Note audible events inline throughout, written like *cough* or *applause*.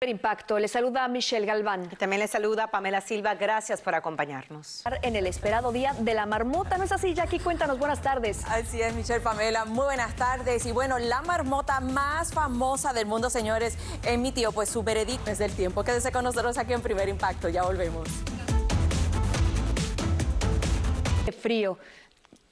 primer Impacto. Le saluda Michelle Galván. también le saluda Pamela Silva. Gracias por acompañarnos. En el esperado día de la marmota, ¿no es así, Jackie? Cuéntanos, buenas tardes. Así es, Michelle Pamela. Muy buenas tardes. Y bueno, la marmota más famosa del mundo, señores, emitió pues su veredicto desde el tiempo. Quédese con nosotros aquí en Primer Impacto. Ya volvemos. Qué frío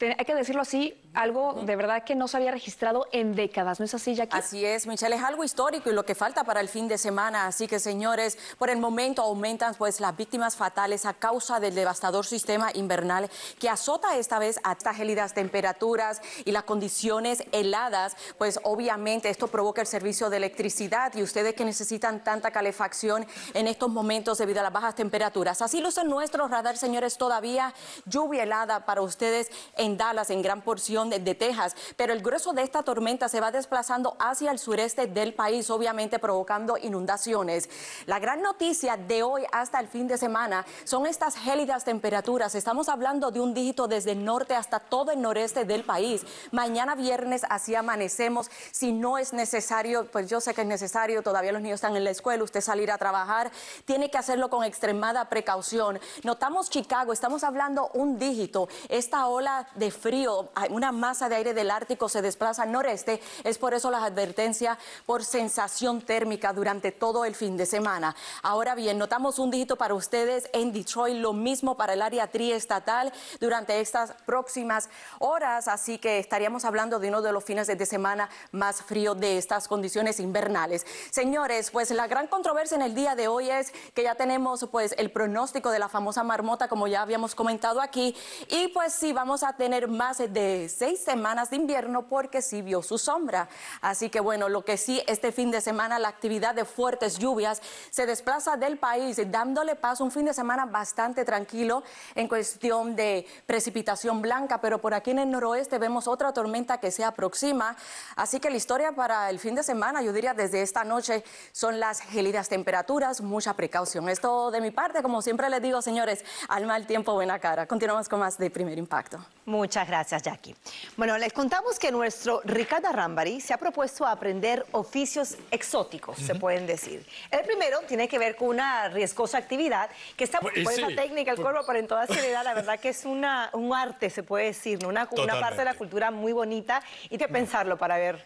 hay que decirlo así, algo de verdad que no se había registrado en décadas, ¿no es así, Jackie? Así es, Michelle, es algo histórico y lo que falta para el fin de semana. Así que, señores, por el momento aumentan pues las víctimas fatales a causa del devastador sistema invernal que azota esta vez a estas gélidas temperaturas y las condiciones heladas. Pues obviamente esto provoca el servicio de electricidad y ustedes que necesitan tanta calefacción en estos momentos debido a las bajas temperaturas. Así luce nuestro radar, señores, todavía lluvia helada para ustedes en Dallas, en gran porción de, Texas, pero el grueso de esta tormenta se va desplazando hacia el sureste del país, obviamente provocando inundaciones. La gran noticia de hoy hasta el fin de semana son estas gélidas temperaturas. Estamos hablando de un dígito desde el norte hasta todo el noreste del país. Mañana viernes así amanecemos. Si no es necesario, pues yo sé que es necesario, todavía los niños están en la escuela, usted salir a trabajar, tiene que hacerlo con extremada precaución. Notamos Chicago, estamos hablando un dígito. Esta ola de frío, una masa de aire del Ártico se desplaza al noreste, es por eso las advertencias por sensación térmica durante todo el fin de semana. Ahora bien, notamos un dígito para ustedes en Detroit, lo mismo para el área triestatal durante estas próximas horas, así que estaríamos hablando de uno de los fines de semana más frío de estas condiciones invernales. Señores, pues la gran controversia en el día de hoy es que ya tenemos pues el pronóstico de la famosa marmota, como ya habíamos comentado aquí, y pues sí, vamos a tener tener más de seis semanas de invierno porque sí vio su sombra. Así que bueno, lo que sí, este fin de semana la actividad de fuertes lluvias se desplaza del país, dándole paso un fin de semana bastante tranquilo en cuestión de precipitación blanca, pero por aquí en el noroeste vemos otra tormenta que se aproxima. Así que la historia para el fin de semana, yo diría desde esta noche, son las gélidas temperaturas, mucha precaución. Esto de mi parte, como siempre les digo, señores, al mal tiempo, buena cara. Continuamos con más de primer impacto. Muchas gracias, Jackie. Bueno, les contamos que nuestro Ricardo Rambari se ha propuesto a aprender oficios exóticos, se pueden decir. El primero tiene que ver con una riesgosa actividad que está por pues, eh, esa técnica, el por... Pues pero en toda seriedad, la verdad que es una, un arte, se puede decir, ¿no? una, una, parte de la cultura muy bonita y QUE pensarlo para ver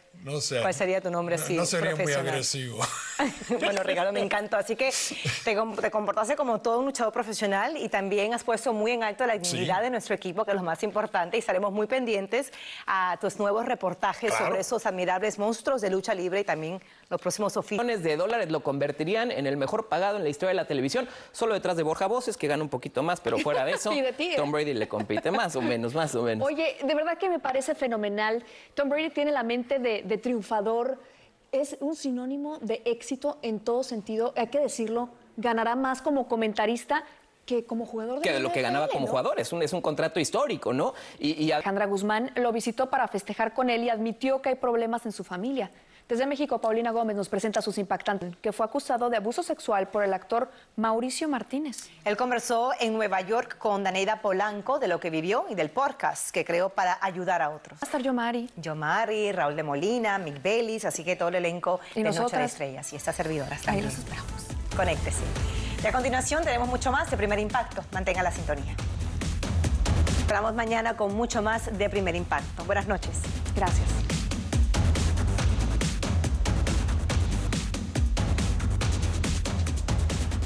cuál sería tu nombre. SI, no sería muy agresivo. *laughs* bueno, Ricardo, me encantó. Así que te, comportaste como todo un luchador profesional y también has puesto muy en alto la dignidad de nuestro equipo, que es lo más importante, y estaremos muy pendientes a tus nuevos reportajes sobre esos admirables monstruos de lucha libre y también los próximos oficios. de dólares lo convertirían en el mejor pagado en la historia de la televisión, solo detrás de Borja Voces, que gana un poquito más, pero fuera de *laughs* eso, ¿eh? Tom Brady le compite más o menos, más o menos. Oye, de verdad que me parece fenomenal. Tom Brady tiene la mente de, de triunfador es un sinónimo de éxito en todo sentido, hay que decirlo, ganará más como comentarista que como jugador de que lo que ganaba como jugador es un, es un contrato histórico no y, y, Alejandra Guzmán lo visitó para festejar con él y admitió que hay problemas en su familia desde México Paulina Gómez nos presenta sus impactantes que fue acusado de abuso sexual por el actor Mauricio Martínez él conversó en Nueva York con Daneida Polanco de lo que vivió y del podcast que creó para ayudar a otros va a estar Yomari Yomari Raúl de Molina Mick Bellis así que todo el elenco ¿Y de Noche de Estrellas y estas servidoras ahí los esperamos conéctese y a continuación tenemos mucho más de Primer Impacto. Mantenga la sintonía. Esperamos mañana con mucho más de Primer Impacto. Buenas noches. Gracias.